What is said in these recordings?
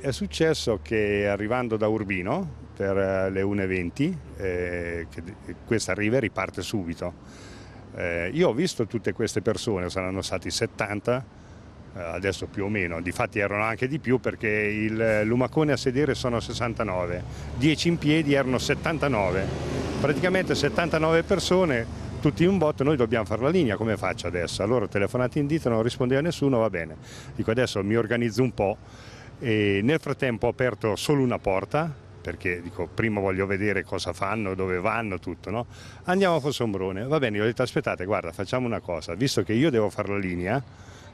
È successo che arrivando da Urbino per eh, le 1.20, eh, questa riva riparte subito. Eh, io ho visto tutte queste persone, saranno stati 70, eh, adesso più o meno, difatti erano anche di più perché il lumacone a sedere sono 69, 10 in piedi erano 79, praticamente 79 persone tutti un botto, noi dobbiamo fare la linea, come faccio adesso? Allora telefonate in dito, non rispondeva nessuno, va bene. Dico adesso mi organizzo un po'. E nel frattempo ho aperto solo una porta perché dico prima voglio vedere cosa fanno, dove vanno, tutto, no? Andiamo a Fossombrone, va bene, gli ho detto aspettate, guarda, facciamo una cosa, visto che io devo fare la linea,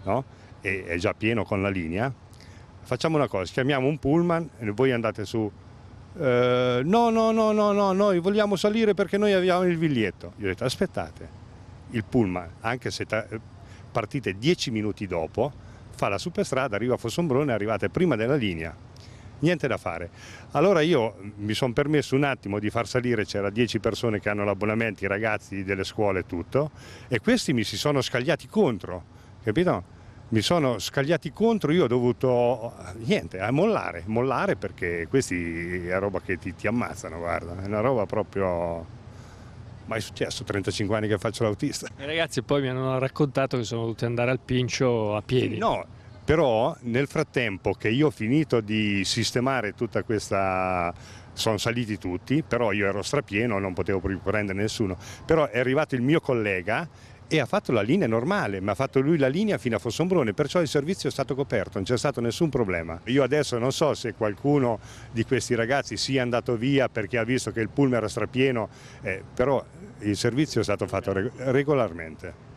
no? E è già pieno con la linea, facciamo una cosa, chiamiamo un pullman, e voi andate su eh, no, no, no, no, no, noi vogliamo salire perché noi abbiamo il biglietto. Io ho detto aspettate, il pullman, anche se eh, partite dieci minuti dopo, fa la superstrada, arriva a Fossombrone, arrivate prima della linea. Niente da fare. Allora io mm, mi sono permesso un attimo di far salire, c'era 10 persone che hanno l'abbonamento, i ragazzi delle scuole e tutto, e questi mi si sono scagliati contro, capito? mi sono scagliati contro, io ho dovuto niente, a eh, mollare, mollare perché questi è roba che ti, ti ammazzano, guarda, è una roba proprio mai successo, 35 anni che faccio l'autista. I ragazzi poi mi hanno raccontato che sono dovuti andare al pincio a piedi. No, però nel frattempo che io ho finito di sistemare tutta questa sono saliti tutti, però io ero strapieno, non potevo più prendere nessuno, però è arrivato il mio collega e ha fatto la linea normale, ma ha fatto lui la linea fino a Fossombrone, perciò il servizio è stato coperto, non c'è stato nessun problema. Io adesso non so se qualcuno di questi ragazzi sia andato via perché ha visto che il pullman era strapieno, eh, però il servizio è stato fatto regolarmente.